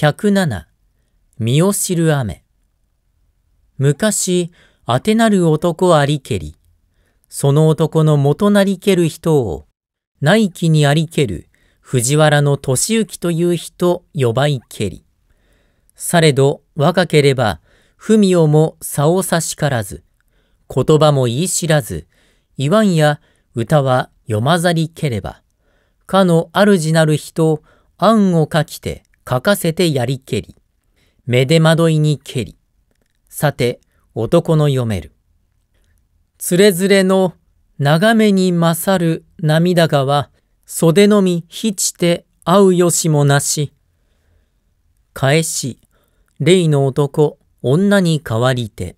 107身を知る雨昔あてなる男ありけりその男の元なりける人を内気にありける藤原の俊之という人呼ばいけりされど若ければ文をも差を差しからず言葉も言い知らず言わんや歌は読まざりければかの主なる人案を書きて書かせてやりけり。目で惑いにけり。さて、男の読める。つれづれの長めに勝る涙がは、袖のみひちて会うよしもなし。返し、例の男、女に代わりて。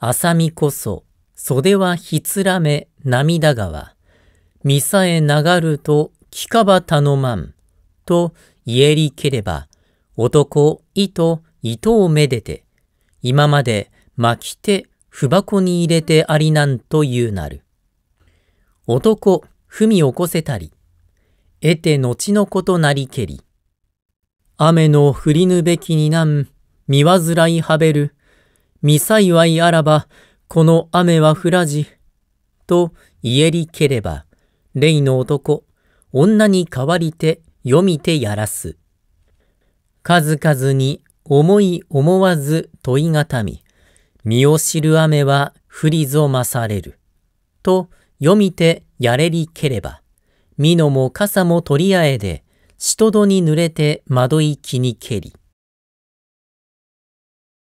浅見こそ、袖はひつらめ涙川。見さえ流ると、聞かば頼まん。と、家りければ、男、糸、糸をめでて、今まで巻き手、不箱に入れてありなんというなる。男、踏み起こせたり、得て後のことなりけり。雨の降りぬべきになん、見わずらいはべる、見幸いあらば、この雨は降らじ、と言えりければ、霊の男、女に代わりて読みてやらす。数々に思い思わず問いがたみ、身を知る雨は降りぞまされる。と読みてやれりければ、美濃も傘も取り合えで、しとどに濡れて惑い気にけり。